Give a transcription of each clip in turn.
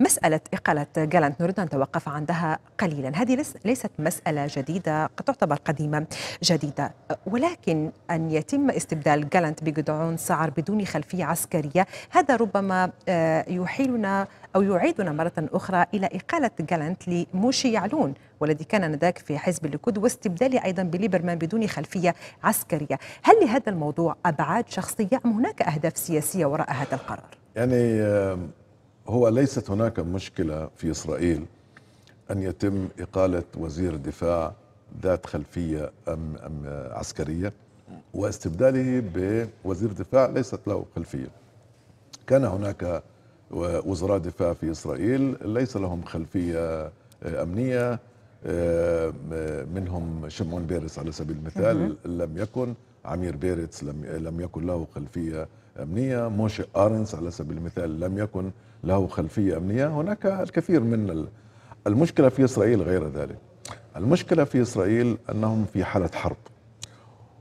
مسألة إقالة جالانت نريد أن نتوقف عندها قليلا هذه ليست مسألة جديدة قد تعتبر قديمة جديدة ولكن أن يتم استبدال جالانت بجدعون سعر بدون خلفية عسكرية هذا ربما آه، يحيلنا أو يعيدنا مرة أخرى إلى إقالة جالانت لموشي يعلون والذي كان نداك في حزب الليكود واستبداله أيضا بليبرمان بدون خلفية عسكرية هل لهذا الموضوع أبعاد شخصية أم هناك أهداف سياسية وراء هذا القرار؟ يعني هو ليست هناك مشكله في اسرائيل ان يتم اقاله وزير دفاع ذات خلفيه أم أم عسكريه واستبداله بوزير دفاع ليست له خلفيه. كان هناك وزراء دفاع في اسرائيل ليس لهم خلفيه امنيه آه، منهم شمعون بيرس على سبيل المثال لم يكن عمير بيرتس لم لم يكن له خلفيه أمنية موشي أرنس على سبيل المثال لم يكن له خلفية أمنية هناك الكثير من المشكلة في إسرائيل غير ذلك المشكلة في إسرائيل أنهم في حالة حرب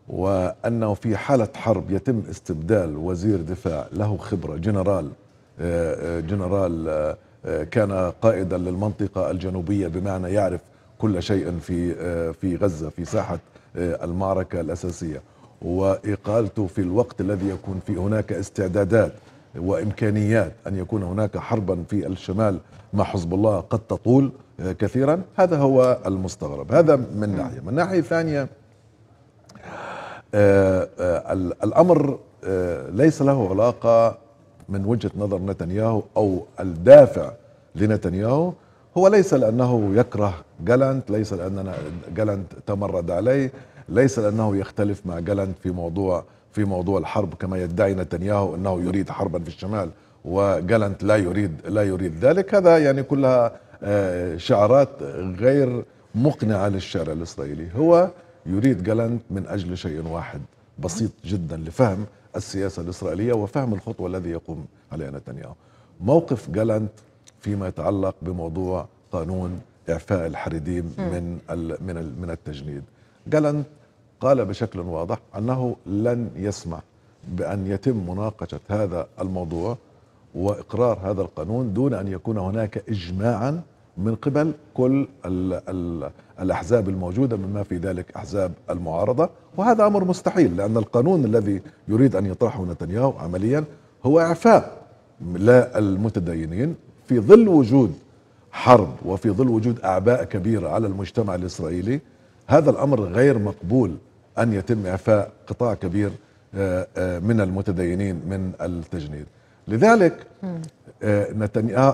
وأنه في حالة حرب يتم استبدال وزير دفاع له خبرة جنرال آه، آه، جنرال آه، كان قائدا للمنطقة الجنوبية بمعنى يعرف كل شيء في في غزة في ساحة المعركة الأساسية واقالته في الوقت الذي يكون في هناك استعدادات وامكانيات ان يكون هناك حربا في الشمال مع حزب الله قد تطول كثيرا هذا هو المستغرب هذا من ناحيه من ناحيه ثانيه آه، آه، الامر آه، ليس له علاقه من وجهه نظر نتنياهو او الدافع لنتنياهو هو ليس لانه يكره جالانت ليس لان جالانت تمرد عليه ليس لأنه يختلف مع جالانت في موضوع في موضوع الحرب كما يدعي نتنياهو أنه يريد حربا في الشمال وجالانت لا يريد لا يريد ذلك هذا يعني كلها آه، شعارات غير مقنعة للشارع الإسرائيلي هو يريد جالانت من أجل شيء واحد بسيط جدا لفهم السياسة الإسرائيلية وفهم الخطوة الذي يقوم عليها نتنياهو موقف جالانت فيما يتعلق بموضوع قانون إعفاء الحريديم من من من التجنيد جالنت قال بشكل واضح أنه لن يسمح بأن يتم مناقشة هذا الموضوع وإقرار هذا القانون دون أن يكون هناك إجماعا من قبل كل الـ الـ الأحزاب الموجودة مما في ذلك أحزاب المعارضة وهذا أمر مستحيل لأن القانون الذي يريد أن يطرحه نتنياهو عمليا هو إعفاء لا المتدينين في ظل وجود حرب وفي ظل وجود أعباء كبيرة على المجتمع الإسرائيلي هذا الأمر غير مقبول أن يتم إعفاء قطاع كبير آه، آه، من المتدينين من التجنيد لذلك آه،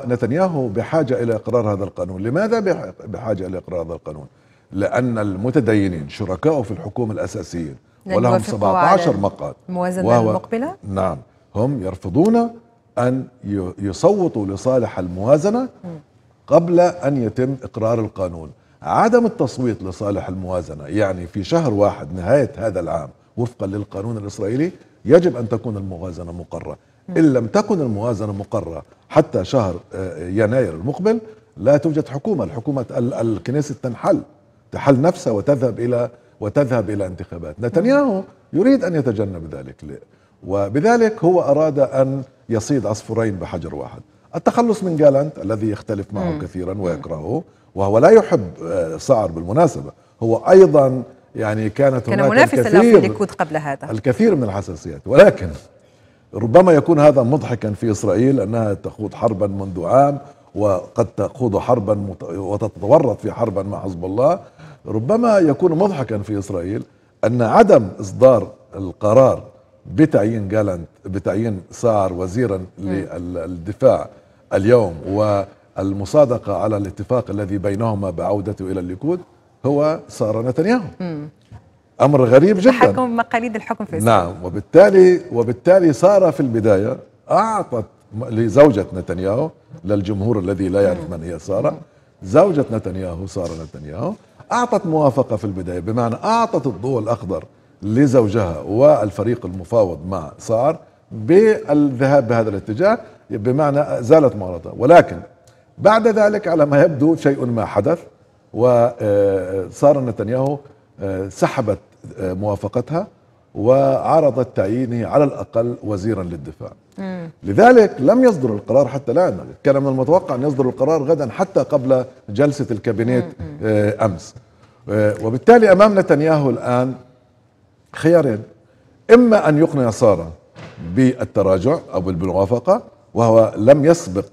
نتنياهو بحاجة إلى إقرار هذا القانون لماذا بحاجة إلى إقرار هذا القانون لأن المتدينين شركاء في الحكومة الأساسيين ولهم 17 مقعد الموازنة المقبلة نعم هم يرفضون أن يصوتوا لصالح الموازنة قبل أن يتم إقرار القانون عدم التصويت لصالح الموازنة يعني في شهر واحد نهاية هذا العام وفقا للقانون الإسرائيلي يجب أن تكون الموازنة مقرة إن لم تكن الموازنة مقرة حتى شهر آه، يناير المقبل لا توجد حكومة الحكومة الكنيسة تنحل تحل نفسها وتذهب إلى وتذهب إلى انتخابات نتنياهو يريد أن يتجنب ذلك وبذلك هو أراد أن يصيد عصفورين بحجر واحد التخلص من جالانت الذي يختلف معه مم. كثيرا ويكرهه وهو لا يحب آه، صعر بالمناسبة هو أيضا يعني كانت كان هناك الكثير, له في الليكود قبل هذا الكثير من الحساسيات ولكن ربما يكون هذا مضحكا في إسرائيل أنها تخوض حربا منذ عام وقد تخوض حربا وتتورط في حربا مع حزب الله ربما يكون مضحكا في إسرائيل أن عدم إصدار القرار بتعيين جالنت بتعيين سار وزيرا للدفاع اليوم والمصادقة على الاتفاق الذي بينهما بعودته إلى الليكود هو سارة نتنياهو أمر غريب جدا تحكم مقاليد الحكم في نعم، إسرائيل نعم وبالتالي وبالتالي سارة في البداية أعطت لزوجة نتنياهو للجمهور الذي لا يعرف من هي سارة زوجة نتنياهو سارة نتنياهو أعطت موافقة في البداية بمعنى أعطت الضوء الأخضر لزوجها والفريق المفاوض مع صار بالذهاب بهذا الاتجاه بمعنى زالت معارضة ولكن بعد ذلك على ما يبدو شيء ما حدث وصار آه، نتنياهو آه، سحبت آه، موافقتها وعرضت تعيينه على الأقل وزيرا للدفاع مم. لذلك لم يصدر القرار حتى الآن كان من المتوقع أن يصدر القرار غدا حتى قبل جلسة الكابينيت أمس وبالتالي أمام نتنياهو الآن خيارين إما أن يقنع سارة بالتراجع أو بالموافقة وهو لم يسبق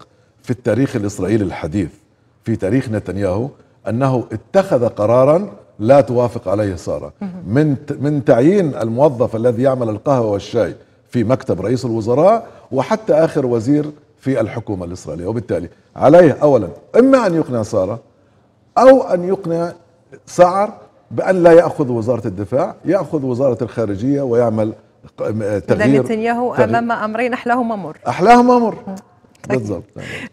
في التاريخ الإسرائيلي الحديث في تاريخ نتنياهو أنه اتخذ قرارا لا توافق عليه سارة من من تعيين الموظف الذي يعمل القهوة والشاي في مكتب رئيس الوزراء وحتى آخر وزير في الحكومة الإسرائيلية وبالتالي عليه أولا إما أن يقنع سارة أو أن يقنع سعر بأن لا يأخذ وزارة الدفاع يأخذ وزارة الخارجية ويعمل تغيير نتنياهو أمام أمرين أحلاهما مر أحلاهما مر طيب. بالضبط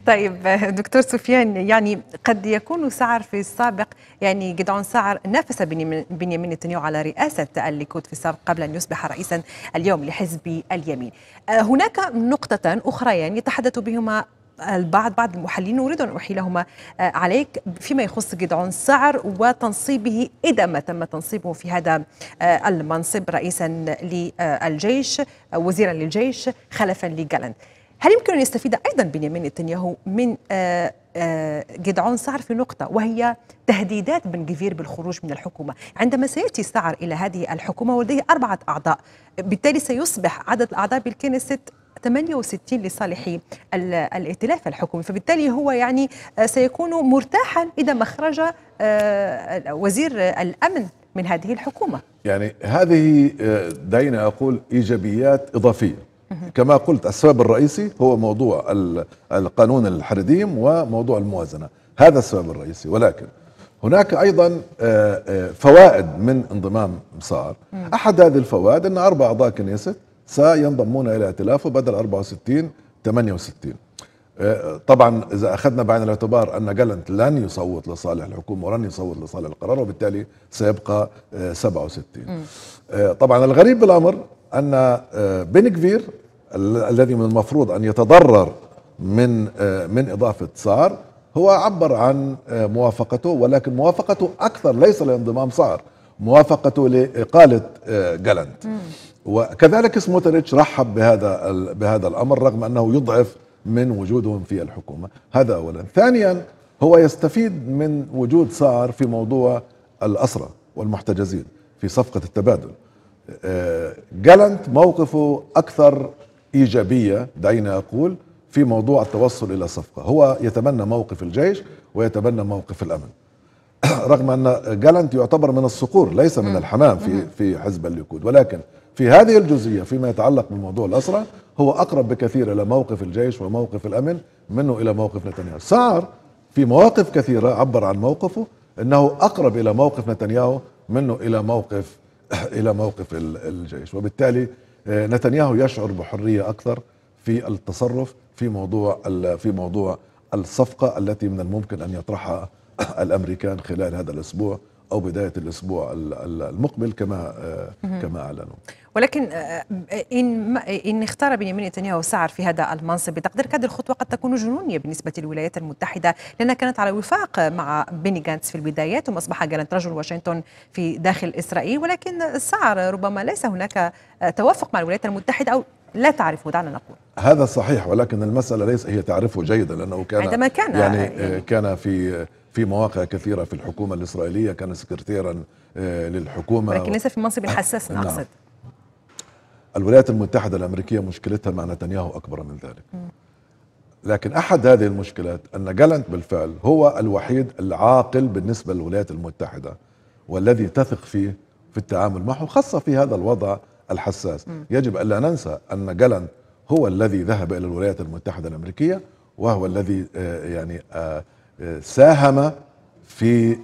طيب دكتور سفيان يعني قد يكون سعر في السابق يعني جدعون سعر نافس بنيامين نتنياهو على رئاسة الليكود في السابق قبل أن يصبح رئيسا اليوم لحزب اليمين آه، هناك نقطتان أخريان يتحدث بهما البعض بعض المحللين اريد أن أحيلهما آه، عليك فيما يخص جدعون سعر وتنصيبه إذا ما تم تنصيبه في هذا آه، المنصب رئيسا للجيش آه، وزيرا للجيش خلفا لجالنت هل يمكن أن يستفيد أيضا بنيامين نتنياهو من جدعون سعر في نقطة وهي تهديدات بن جفير بالخروج من الحكومة عندما سيأتي سعر إلى هذه الحكومة ولديه أربعة أعضاء بالتالي سيصبح عدد الأعضاء بالكنيست 68 لصالح الائتلاف الحكومي فبالتالي هو يعني آه، سيكون مرتاحا إذا ما خرج آه، وزير الأمن من هذه الحكومة يعني هذه آه، دعيني أقول إيجابيات إضافية كما قلت السبب الرئيسي هو موضوع القانون الحرديم وموضوع الموازنة هذا السبب الرئيسي ولكن هناك أيضا فوائد من انضمام صار أحد هذه الفوائد أن أربع أعضاء كنيست سينضمون الى ائتلافه بدل 64 68 آه، طبعا اذا اخذنا بعين الاعتبار ان جالنت لن يصوت لصالح الحكومه ولن يصوت لصالح القرار وبالتالي سيبقى 67 آه، آه، طبعا الغريب بالامر ان بنكفير الذي من المفروض ان يتضرر من من اضافه سار هو عبر عن موافقته ولكن موافقته اكثر ليس لانضمام سار موافقته لاقاله جالنت وكذلك سموتريتش رحب بهذا بهذا الامر رغم انه يضعف من وجودهم في الحكومه، هذا اولا. ثانيا هو يستفيد من وجود سار في موضوع الاسرى والمحتجزين في صفقه التبادل. آه، جالنت موقفه اكثر ايجابيه دعيني اقول في موضوع التوصل الى صفقه، هو يتبنى موقف الجيش ويتبنى موقف الامن. رغم ان جالنت يعتبر من الصقور ليس من الحمام في في حزب الليكود ولكن في هذه الجزئية فيما يتعلق بموضوع الأسرة هو أقرب بكثير إلى موقف الجيش وموقف الأمن منه إلى موقف نتنياهو سعر في مواقف كثيرة عبر عن موقفه أنه أقرب إلى موقف نتنياهو منه إلى موقف إلى موقف الجيش وبالتالي آه، نتنياهو يشعر بحرية أكثر في التصرف في موضوع في موضوع الصفقة التي من الممكن أن يطرحها الأمريكان خلال هذا الأسبوع او بدايه الاسبوع المقبل كما آه، كما اعلنوا ولكن آه، آه، إن, إن اختار بنيامين نتنياهو سعر في هذا المنصب بتقدير كاد الخطوة قد تكون جنونية بالنسبة للولايات المتحدة لأنها كانت على وفاق مع بيني جانتس في البدايات ثم أصبح جالنت رجل واشنطن في داخل إسرائيل ولكن السعر ربما ليس هناك آه، توافق مع الولايات المتحدة أو لا تعرفه دعنا نقول هذا صحيح ولكن المسألة ليس هي تعرفه جيدا لأنه كان عندما كان يعني, يعني كان في في مواقع كثيرة في الحكومة الإسرائيلية كان سكرتيرا للحكومة لكن ليس في منصب حساس نعم. أقصد الولايات المتحدة الأمريكية مشكلتها مع نتنياهو أكبر من ذلك لكن أحد هذه المشكلات أن جالنت بالفعل هو الوحيد العاقل بالنسبة للولايات المتحدة والذي تثق فيه في التعامل معه خاصة في هذا الوضع الحساس يجب ألا ننسى أن جالنت هو الذي ذهب إلى الولايات المتحدة الأمريكية وهو الذي آه، يعني آه، آه، ساهم في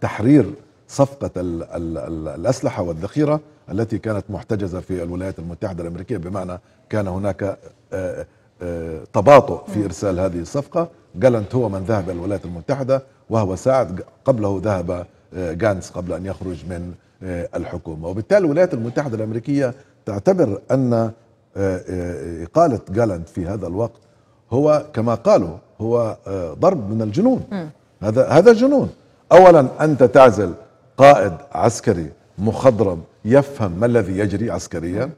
تحرير صفقة الأسلحة والذخيرة التي كانت محتجزة في الولايات المتحدة الأمريكية بمعنى كان هناك آه، آه، تباطؤ في إرسال هذه الصفقة جالنت هو من ذهب إلى الولايات المتحدة وهو ساعد قبله ذهب آه، جانس قبل أن يخرج من الحكومة وبالتالي الولايات المتحدة الأمريكية تعتبر أن إقالة جالنت في هذا الوقت هو كما قالوا هو ضرب من الجنون هذا هذا جنون اولا انت تعزل قائد عسكري مخضرم يفهم ما الذي يجري عسكريا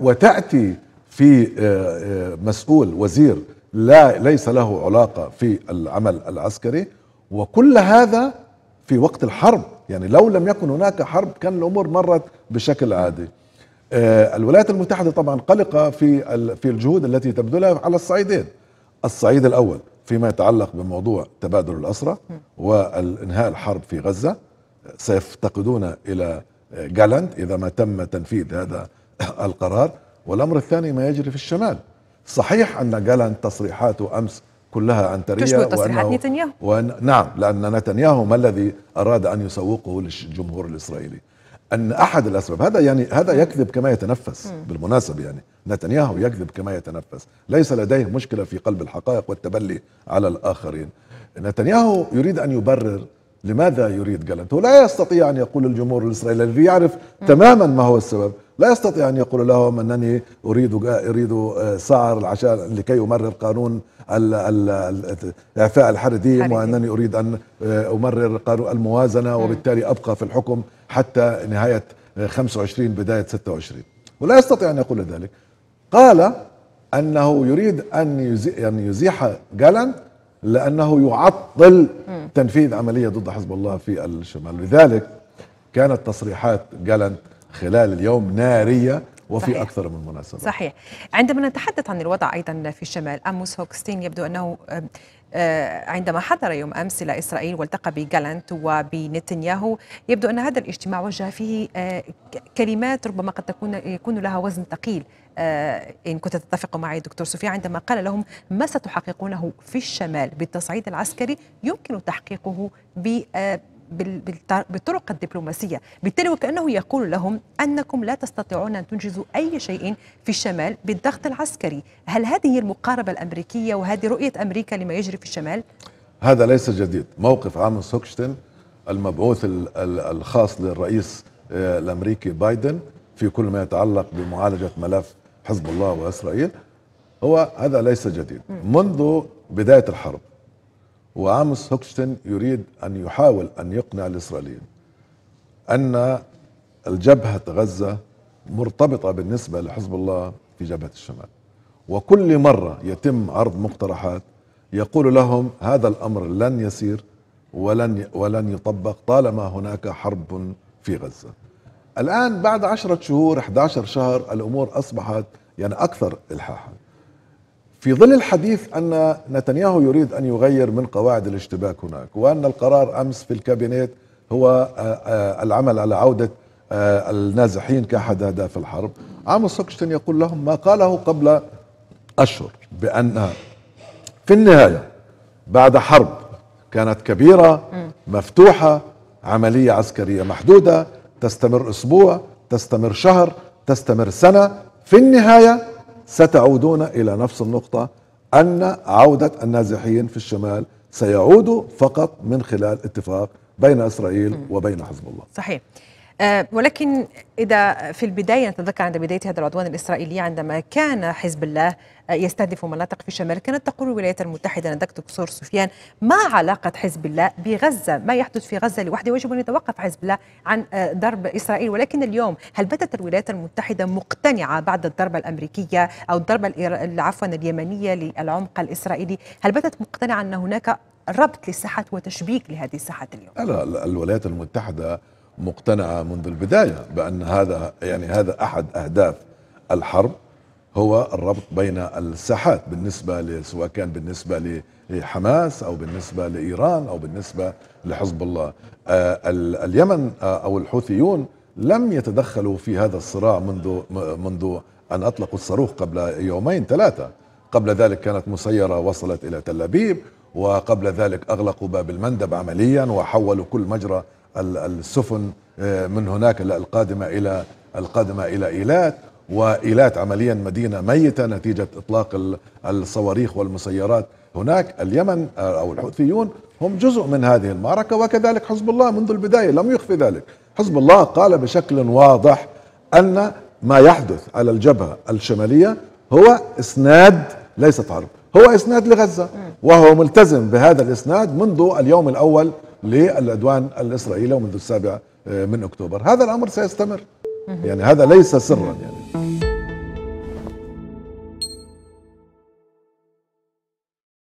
وتأتي في آه، آه، مسؤول وزير لا ليس له علاقة في العمل العسكري وكل هذا في وقت الحرب يعني لو لم يكن هناك حرب كان الأمور مرت بشكل عادي آه، الولايات المتحدة طبعا قلقة في في الجهود التي تبذلها على الصعيدين الصعيد الأول فيما يتعلق بموضوع تبادل الأسرة وإنهاء الحرب في غزة سيفتقدون إلى جالند إذا ما تم تنفيذ هذا القرار والأمر الثاني ما يجري في الشمال صحيح أن جالند تصريحاته أمس كلها عنترية تشبه تصريحات نتنياهو وأن نعم لأن نتنياهو ما الذي أراد أن يسوقه للجمهور الإسرائيلي أن أحد الأسباب هذا يعني هذا يكذب كما يتنفس بالمناسبة يعني نتنياهو يكذب كما يتنفس ليس لديه مشكلة في قلب الحقائق والتبلي على الآخرين نتنياهو يريد أن يبرر لماذا يريد جالنت؟ هو لا يستطيع أن يقول للجمهور الإسرائيلي الذي يعرف تماما ما هو السبب لا يستطيع أن يقول لهم أنني أريد أريد سعر العشاء لكي أمرر قانون إعفاء الحرديم وأنني أريد أن أمرر قانون الموازنة وبالتالي أبقى في الحكم حتى نهاية 25 بداية 26 ولا يستطيع أن يقول ذلك قال أنه يريد أن يزيح جالنت لانه يعطل تنفيذ عمليه ضد حزب الله في الشمال لذلك كانت تصريحات جالنت خلال اليوم ناريه وفي صحيح. أكثر من مناسبة صحيح عندما نتحدث عن الوضع أيضا في الشمال أموس هوكستين يبدو أنه آه، عندما حضر يوم أمس إلى إسرائيل والتقى بجالنت وبنتنياهو يبدو أن هذا الاجتماع وجه فيه آه، كلمات ربما قد تكون يكون لها وزن ثقيل آه، إن كنت تتفق معي دكتور صوفيا عندما قال لهم ما ستحققونه في الشمال بالتصعيد العسكري يمكن تحقيقه ب بالطرق الدبلوماسية بالتالي وكأنه يقول لهم أنكم لا تستطيعون أن تنجزوا أي شيء في الشمال بالضغط العسكري هل هذه المقاربة الأمريكية وهذه رؤية أمريكا لما يجري في الشمال؟ هذا ليس جديد موقف عام سوكشتن المبعوث الخاص للرئيس آه، الأمريكي بايدن في كل ما يتعلق بمعالجة ملف حزب الله وإسرائيل هو هذا ليس جديد منذ بداية الحرب وامس هوكشتن يريد ان يحاول ان يقنع الاسرائيليين ان الجبهه غزه مرتبطه بالنسبه لحزب الله في جبهه الشمال وكل مره يتم عرض مقترحات يقول لهم هذا الامر لن يسير ولن ولن يطبق طالما هناك حرب في غزه. الان بعد عشرة شهور 11 شهر الامور اصبحت يعني اكثر الحاحا. في ظل الحديث أن نتنياهو يريد أن يغير من قواعد الاشتباك هناك وأن القرار أمس في الكابينيت هو آه، آه، العمل على عودة آه، النازحين كأحد أهداف الحرب عام سوكشتن يقول لهم ما قاله قبل أشهر بأن في النهاية بعد حرب كانت كبيرة مفتوحة عملية عسكرية محدودة تستمر أسبوع تستمر شهر تستمر سنة في النهاية ستعودون إلى نفس النقطة أن عودة النازحين في الشمال سيعود فقط من خلال اتفاق بين إسرائيل وبين حزب الله صحيح آه، ولكن إذا في البداية نتذكر عند بداية هذا العدوان الإسرائيلي عندما كان حزب الله آه، يستهدف مناطق في الشمال كانت تقول الولايات المتحدة عندك دكتور سفيان ما علاقة حزب الله بغزة ما يحدث في غزة لوحده يجب أن يتوقف حزب الله عن آه، ضرب إسرائيل ولكن اليوم هل بدت الولايات المتحدة مقتنعة بعد الضربة الأمريكية أو الضربة عفوا اليمنية للعمق الإسرائيلي هل بدت مقتنعة أن هناك ربط للساحات وتشبيك لهذه الساحات اليوم لا الولايات المتحدة مقتنعه منذ البدايه بان هذا يعني هذا احد اهداف الحرب هو الربط بين الساحات بالنسبه سواء كان بالنسبه لحماس او بالنسبه لايران او بالنسبه لحزب الله آه، اليمن آه، او الحوثيون لم يتدخلوا في هذا الصراع منذ منذ ان اطلقوا الصاروخ قبل يومين ثلاثه قبل ذلك كانت مسيره وصلت الى تل ابيب وقبل ذلك اغلقوا باب المندب عمليا وحولوا كل مجرى السفن آه، من هناك القادمة إلى القادمة إلى إيلات وإيلات عمليا مدينة ميتة نتيجة إطلاق الصواريخ والمسيرات هناك اليمن آه، أو الحوثيون هم جزء من هذه المعركة وكذلك حزب الله منذ البداية لم يخفي ذلك حزب الله قال بشكل واضح أن ما يحدث على الجبهة الشمالية هو إسناد ليست حرب هو إسناد لغزة وهو ملتزم بهذا الإسناد منذ اليوم الأول للعدوان الإسرائيلي ومنذ السابع آه، من أكتوبر هذا الأمر سيستمر يعني هذا ليس سرا يعني